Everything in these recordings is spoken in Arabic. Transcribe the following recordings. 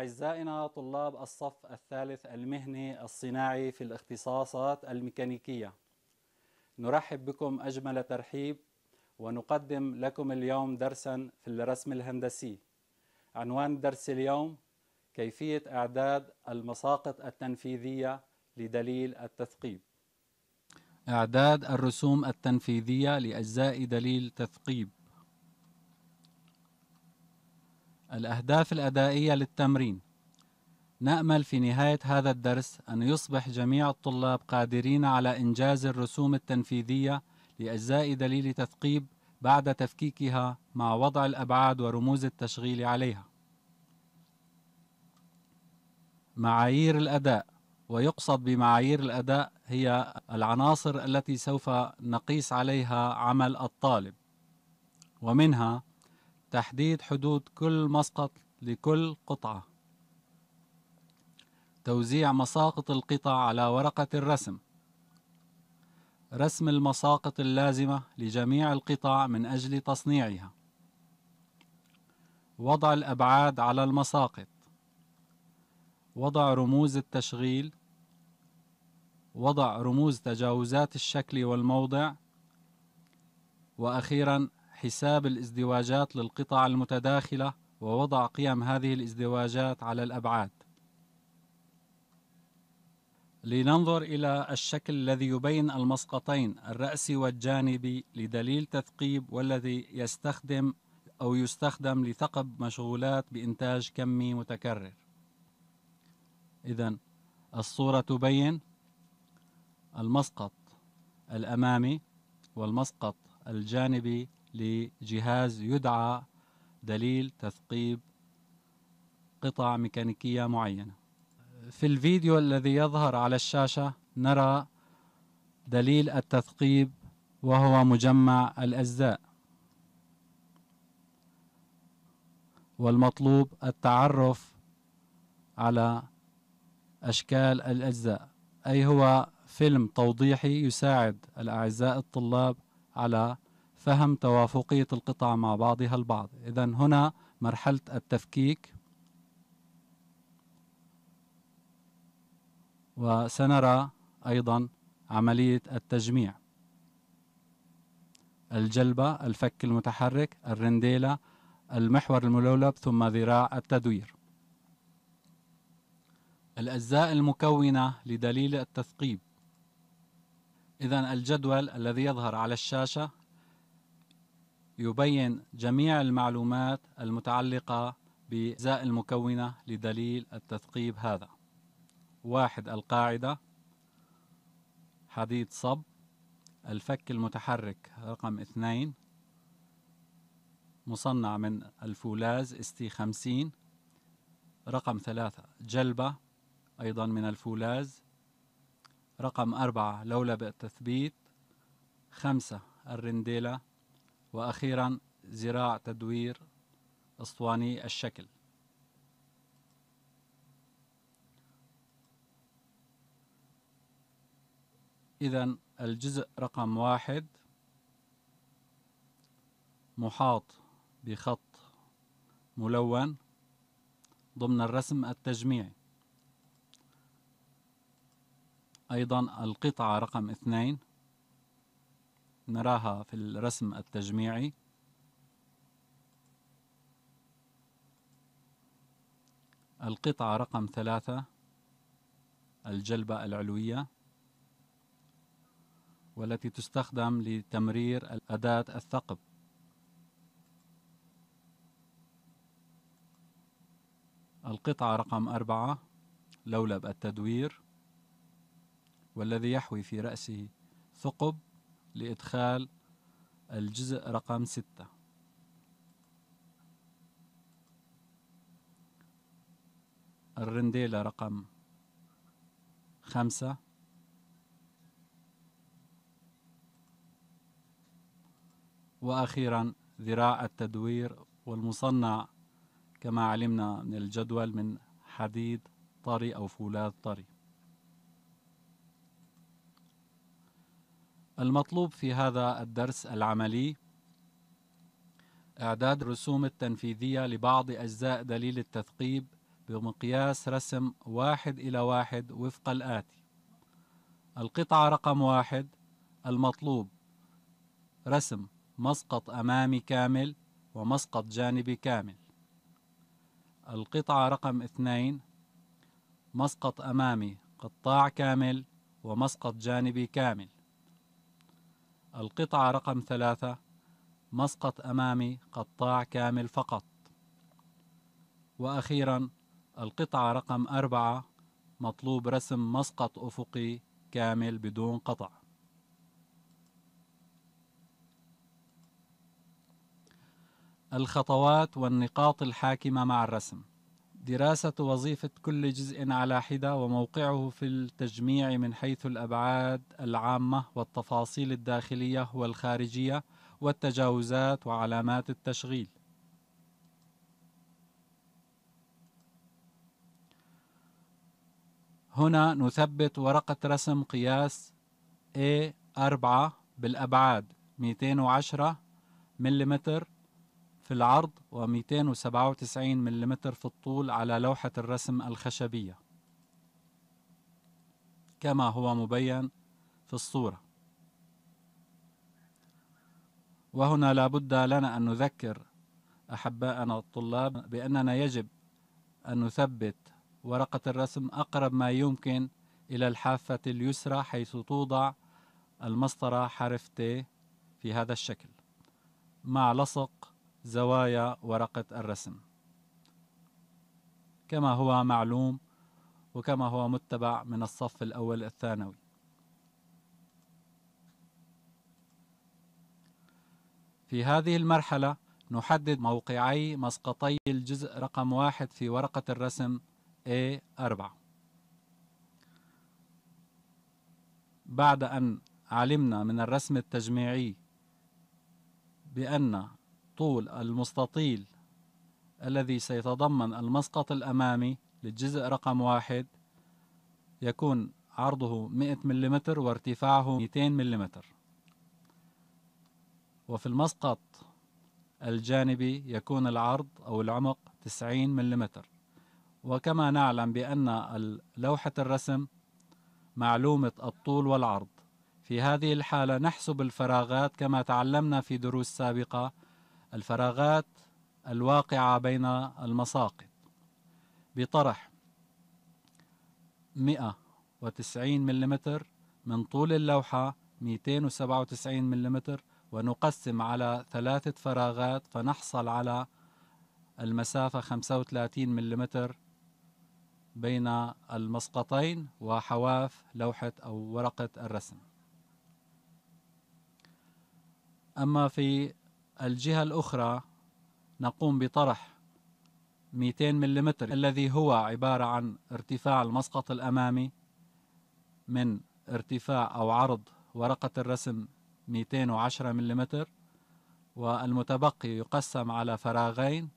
أعزائنا طلاب الصف الثالث المهني الصناعي في الاختصاصات الميكانيكية نرحب بكم أجمل ترحيب ونقدم لكم اليوم درسا في الرسم الهندسي عنوان درس اليوم كيفية إعداد المساقط التنفيذية لدليل التثقيب إعداد الرسوم التنفيذية لأجزاء دليل تثقيب الأهداف الأدائية للتمرين نأمل في نهاية هذا الدرس أن يصبح جميع الطلاب قادرين على إنجاز الرسوم التنفيذية لأجزاء دليل تثقيب بعد تفكيكها مع وضع الأبعاد ورموز التشغيل عليها. معايير الأداء ويقصد بمعايير الأداء هي العناصر التي سوف نقيس عليها عمل الطالب ومنها تحديد حدود كل مسقط لكل قطعة توزيع مساقط القطع على ورقة الرسم رسم المساقط اللازمة لجميع القطع من أجل تصنيعها وضع الأبعاد على المساقط وضع رموز التشغيل وضع رموز تجاوزات الشكل والموضع وأخيرا حساب الازدواجات للقطع المتداخلة ووضع قيم هذه الازدواجات على الأبعاد لننظر إلى الشكل الذي يبين المسقطين الرأسي والجانبي لدليل تثقيب والذي يستخدم أو يستخدم لثقب مشغولات بإنتاج كمي متكرر إذا الصورة تبين المسقط الأمامي والمسقط الجانبي لجهاز يدعى دليل تثقيب قطع ميكانيكية معينة في الفيديو الذي يظهر على الشاشة نرى دليل التثقيب وهو مجمع الأجزاء والمطلوب التعرف على أشكال الأجزاء أي هو فيلم توضيحي يساعد الأعزاء الطلاب على فهم توافقية القطع مع بعضها البعض إذا هنا مرحلة التفكيك وسنرى أيضا عملية التجميع الجلبة الفك المتحرك الرنديلة المحور الملولب ثم ذراع التدوير الأجزاء المكونة لدليل التثقيب إذا الجدول الذي يظهر على الشاشة يبين جميع المعلومات المتعلقة بأجزاء المكونة لدليل التثقيب هذا واحد القاعدة حديد صب الفك المتحرك رقم اثنين مصنع من الفولاذ تي خمسين رقم ثلاثة جلبة أيضا من الفولاذ رقم أربعة لولبة تثبيت خمسة الرنديلة وأخيرا زراع تدوير أسطواني الشكل إذا الجزء رقم واحد محاط بخط ملون ضمن الرسم التجميعي أيضا القطعة رقم اثنين نراها في الرسم التجميعي القطعة رقم ثلاثة الجلبة العلوية والتي تستخدم لتمرير أداة الثقب القطعة رقم أربعة لولب التدوير والذي يحوي في رأسه ثقب لإدخال الجزء رقم ستة الرنديلة رقم خمسة وأخيرا ذراع التدوير والمصنع كما علمنا من الجدول من حديد طري أو فولاذ طري المطلوب في هذا الدرس العملي إعداد الرسوم التنفيذية لبعض أجزاء دليل التثقيب بمقياس رسم واحد إلى واحد وفق الآتي القطعة رقم واحد المطلوب رسم مسقط أمامي كامل ومسقط جانبي كامل القطعة رقم اثنين مسقط أمامي قطاع كامل ومسقط جانبي كامل القطعة رقم ثلاثة مسقط أمامي قطاع كامل فقط وأخيرا القطعة رقم أربعة مطلوب رسم مسقط أفقي كامل بدون قطع الخطوات والنقاط الحاكمة مع الرسم دراسة وظيفة كل جزء على حدة وموقعه في التجميع من حيث الأبعاد العامة والتفاصيل الداخلية والخارجية والتجاوزات وعلامات التشغيل. هنا نثبت ورقة رسم قياس A4 بالأبعاد 210 ملم في العرض و297 ملم في الطول على لوحة الرسم الخشبية كما هو مبين في الصورة وهنا لابد لنا أن نذكر أحباءنا الطلاب بأننا يجب أن نثبت ورقة الرسم أقرب ما يمكن إلى الحافة اليسرى حيث توضع المسطرة حرف T في هذا الشكل مع لصق زوايا ورقة الرسم كما هو معلوم وكما هو متبع من الصف الأول الثانوي في هذه المرحلة نحدد موقعي مسقطي الجزء رقم واحد في ورقة الرسم A4 بعد أن علمنا من الرسم التجميعي بأن الطول المستطيل الذي سيتضمن المسقط الأمامي للجزء رقم واحد يكون عرضه 100 ملم وارتفاعه 200 ملم وفي المسقط الجانبي يكون العرض أو العمق 90 ملم وكما نعلم بأن لوحة الرسم معلومة الطول والعرض في هذه الحالة نحسب الفراغات كما تعلمنا في دروس سابقة الفراغات الواقعة بين المساقط بطرح 190 ملم من طول اللوحة 297 ملم ونقسم على ثلاثة فراغات فنحصل على المسافة 35 ملم بين المسقطين وحواف لوحة أو ورقة الرسم أما في الجهة الأخرى نقوم بطرح 200 ملم الذي هو عبارة عن ارتفاع المسقط الأمامي من ارتفاع أو عرض ورقة الرسم 210 ملم والمتبقي يقسم على فراغين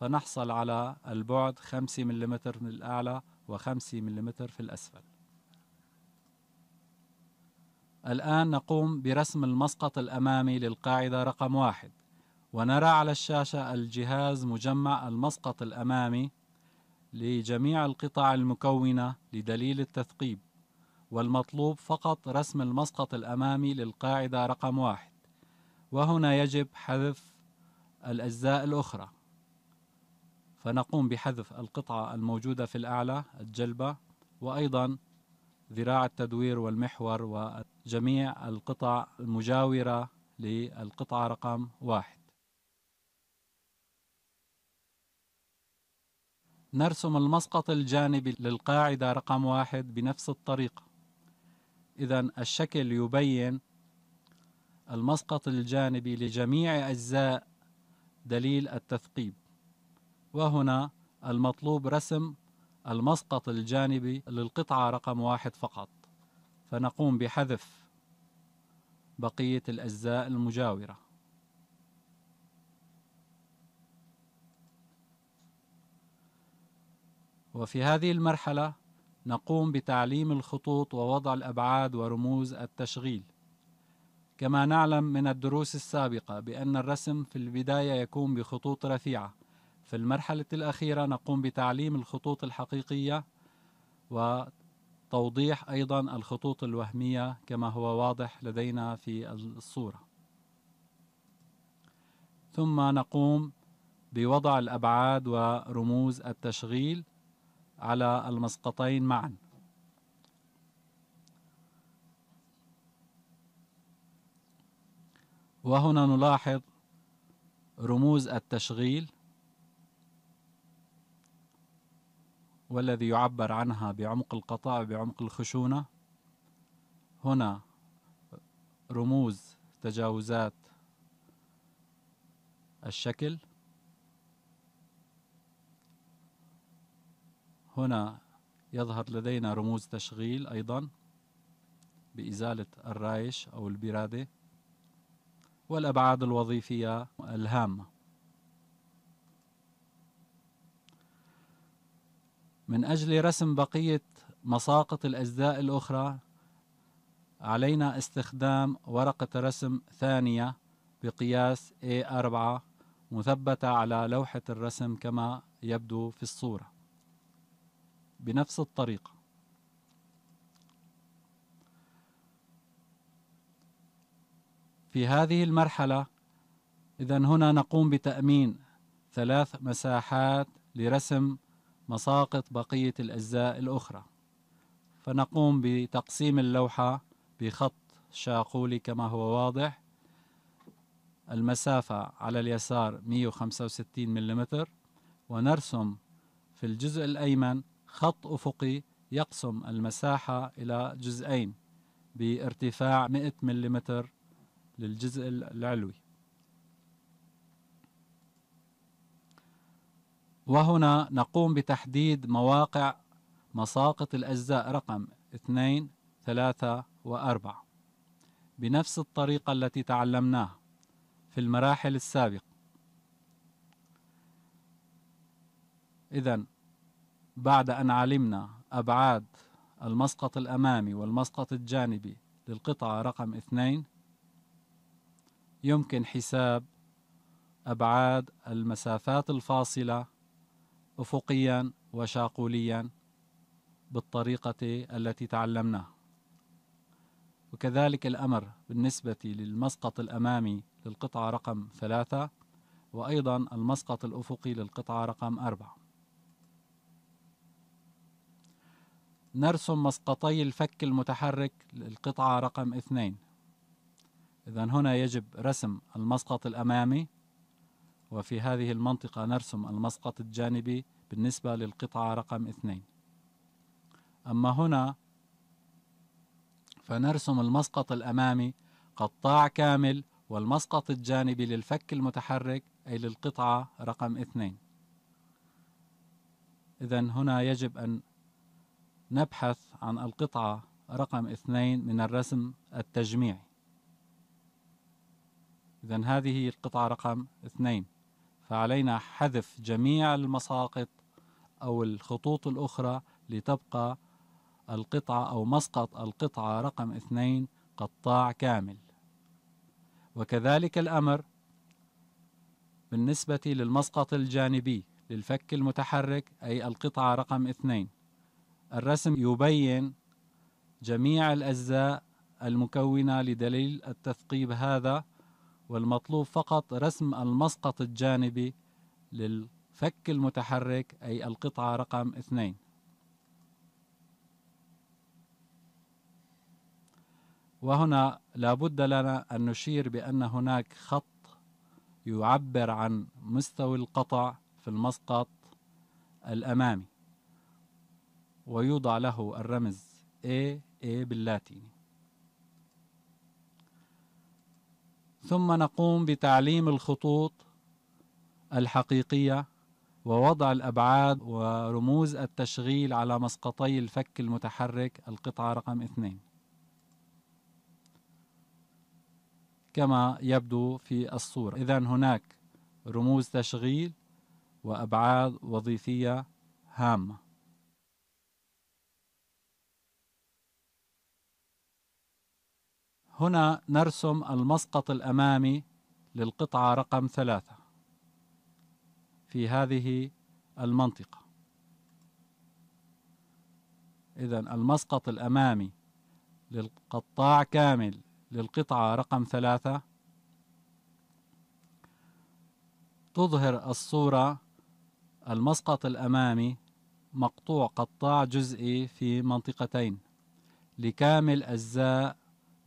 فنحصل على البعد 5 ملم في الأعلى و5 ملم في الأسفل الآن نقوم برسم المسقط الأمامي للقاعدة رقم واحد ونرى على الشاشة الجهاز مجمع المسقط الأمامي لجميع القطع المكونة لدليل التثقيب والمطلوب فقط رسم المسقط الأمامي للقاعدة رقم واحد وهنا يجب حذف الأجزاء الأخرى فنقوم بحذف القطعة الموجودة في الأعلى الجلبة وأيضا ذراع التدوير والمحور وجميع القطع المجاورة للقطعة رقم واحد نرسم المسقط الجانبي للقاعدة رقم واحد بنفس الطريقة إذا الشكل يبين المسقط الجانبي لجميع أجزاء دليل التثقيب وهنا المطلوب رسم المسقط الجانبي للقطعة رقم واحد فقط فنقوم بحذف بقية الأجزاء المجاورة وفي هذه المرحلة نقوم بتعليم الخطوط ووضع الأبعاد ورموز التشغيل كما نعلم من الدروس السابقة بأن الرسم في البداية يكون بخطوط رفيعة في المرحلة الأخيرة نقوم بتعليم الخطوط الحقيقية وتوضيح أيضا الخطوط الوهمية كما هو واضح لدينا في الصورة ثم نقوم بوضع الأبعاد ورموز التشغيل على المسقطين معا وهنا نلاحظ رموز التشغيل والذي يعبر عنها بعمق القطاع بعمق الخشونة هنا رموز تجاوزات الشكل هنا يظهر لدينا رموز تشغيل أيضا بإزالة الرايش أو البرادة والأبعاد الوظيفية الهامة من أجل رسم بقية مساقط الأجزاء الأخرى علينا استخدام ورقة رسم ثانية بقياس A4 مثبتة على لوحة الرسم كما يبدو في الصورة بنفس الطريقة في هذه المرحلة إذا هنا نقوم بتأمين ثلاث مساحات لرسم مساقط بقية الأجزاء الأخرى فنقوم بتقسيم اللوحة بخط شاقولي كما هو واضح المسافة على اليسار 165 ملم ونرسم في الجزء الأيمن خط أفقي يقسم المساحة إلى جزئين بارتفاع 100 ملم للجزء العلوي وهنا نقوم بتحديد مواقع مساقط الأجزاء رقم 2 3 و4 بنفس الطريقة التي تعلمناها في المراحل السابقة إذا بعد أن علمنا أبعاد المسقط الأمامي والمسقط الجانبي للقطعة رقم 2 يمكن حساب أبعاد المسافات الفاصلة أفقيا وشاقوليا بالطريقة التي تعلمناها وكذلك الأمر بالنسبة للمسقط الأمامي للقطعة رقم ثلاثة وأيضا المسقط الأفقي للقطعة رقم أربعة نرسم مسقطي الفك المتحرك للقطعة رقم اثنين إذا هنا يجب رسم المسقط الأمامي وفي هذه المنطقة نرسم المسقط الجانبي بالنسبة للقطعة رقم اثنين أما هنا فنرسم المسقط الأمامي قطاع كامل والمسقط الجانبي للفك المتحرك أي للقطعة رقم اثنين إذا هنا يجب أن نبحث عن القطعة رقم اثنين من الرسم التجميعي إذا هذه القطعة رقم اثنين فعلينا حذف جميع المساقط أو الخطوط الأخرى لتبقى القطعة أو مسقط القطعة رقم اثنين قطاع كامل وكذلك الأمر بالنسبة للمسقط الجانبي للفك المتحرك أي القطعة رقم اثنين الرسم يبين جميع الأجزاء المكونة لدليل التثقيب هذا والمطلوب فقط رسم المسقط الجانبي للفك المتحرك أي القطعة رقم اثنين وهنا لابد لنا أن نشير بأن هناك خط يعبر عن مستوى القطع في المسقط الأمامي ويوضع له الرمز A A باللاتيني ثم نقوم بتعليم الخطوط الحقيقية ووضع الأبعاد ورموز التشغيل على مسقطي الفك المتحرك القطعة رقم اثنين كما يبدو في الصورة إذا هناك رموز تشغيل وأبعاد وظيفية هامة هنا نرسم المسقط الأمامي للقطعة رقم ثلاثة في هذه المنطقة إذا المسقط الأمامي للقطاع كامل للقطعة رقم ثلاثة تظهر الصورة المسقط الأمامي مقطوع قطاع جزئي في منطقتين لكامل أجزاء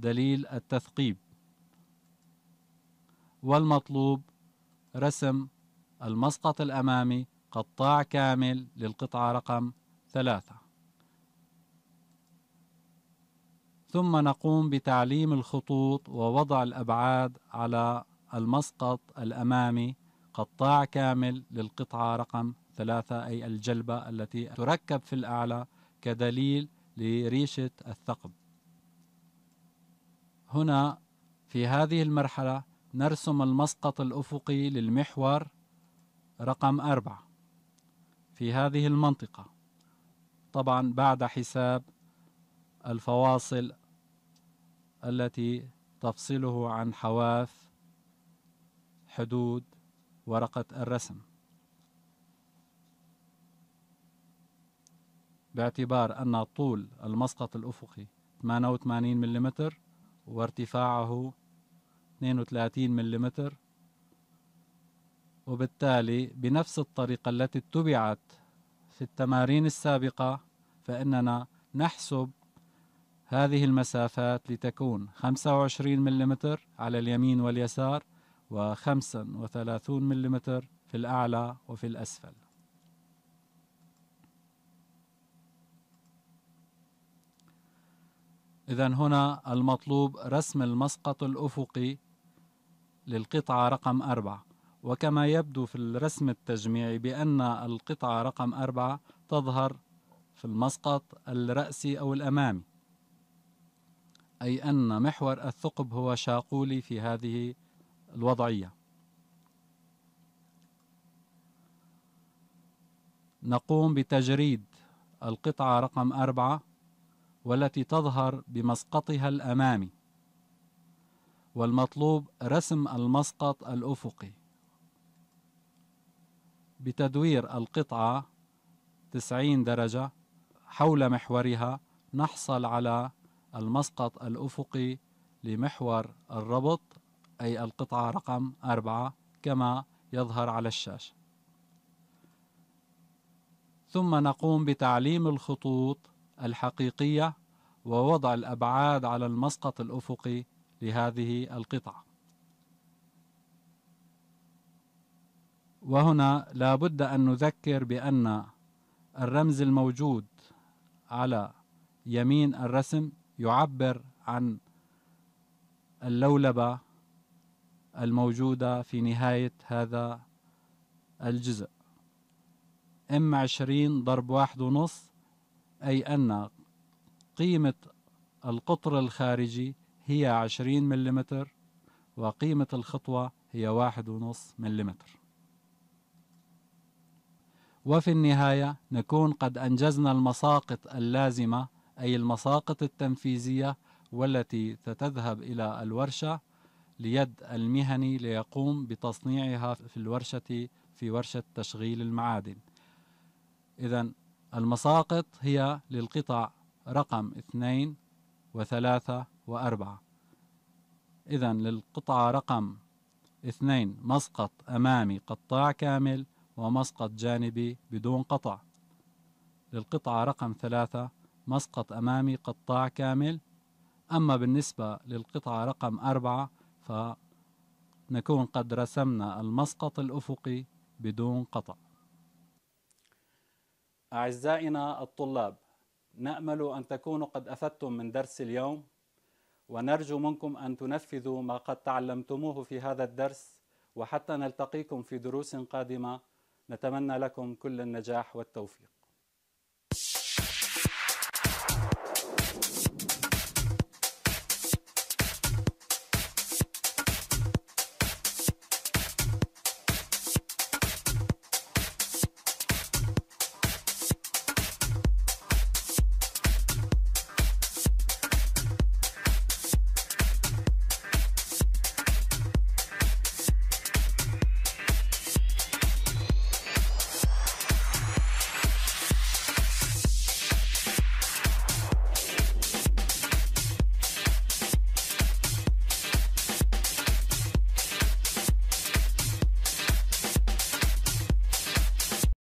دليل التثقيب والمطلوب رسم المسقط الأمامي قطاع كامل للقطعة رقم ثلاثة ثم نقوم بتعليم الخطوط ووضع الأبعاد على المسقط الأمامي قطاع كامل للقطعة رقم ثلاثة أي الجلبة التي تركب في الأعلى كدليل لريشة الثقب هنا في هذه المرحلة نرسم المسقط الأفقي للمحور رقم أربعة في هذه المنطقة طبعا بعد حساب الفواصل التي تفصله عن حواف حدود ورقة الرسم باعتبار أن طول المسقط الأفقي 88 ملم وارتفاعه 32 ملم وبالتالي بنفس الطريقة التي اتبعت في التمارين السابقة فإننا نحسب هذه المسافات لتكون 25 ملم على اليمين واليسار و35 ملم في الأعلى وفي الأسفل إذا هنا المطلوب رسم المسقط الأفقي للقطعة رقم أربعة وكما يبدو في الرسم التجميعي بأن القطعة رقم أربعة تظهر في المسقط الرأسي أو الأمامي أي أن محور الثقب هو شاقولي في هذه الوضعية نقوم بتجريد القطعة رقم أربعة والتي تظهر بمسقطها الامامي والمطلوب رسم المسقط الافقي بتدوير القطعه 90 درجه حول محورها نحصل على المسقط الافقي لمحور الربط اي القطعه رقم 4 كما يظهر على الشاشه ثم نقوم بتعليم الخطوط الحقيقية ووضع الأبعاد على المسقط الأفقي لهذه القطعة وهنا لا بد أن نذكر بأن الرمز الموجود على يمين الرسم يعبر عن اللولبة الموجودة في نهاية هذا الجزء M20 ضرب واحد ونص أي أن قيمة القطر الخارجي هي 20 ملم وقيمة الخطوة هي واحد ونص ملم وفي النهاية نكون قد أنجزنا المساقط اللازمة أي المساقط التنفيذية والتي ستذهب إلى الورشة ليد المهني ليقوم بتصنيعها في الورشة في ورشة تشغيل المعادن إذا المساقط هي للقطع رقم اثنين وثلاثة وأربعة إذا للقطعة رقم اثنين مسقط أمامي قطاع كامل ومسقط جانبي بدون قطع للقطعة رقم ثلاثة مسقط أمامي قطاع كامل أما بالنسبة للقطعة رقم أربعة فنكون قد رسمنا المسقط الأفقي بدون قطع أعزائنا الطلاب نأمل أن تكونوا قد أفدتم من درس اليوم ونرجو منكم أن تنفذوا ما قد تعلمتموه في هذا الدرس وحتى نلتقيكم في دروس قادمة نتمنى لكم كل النجاح والتوفيق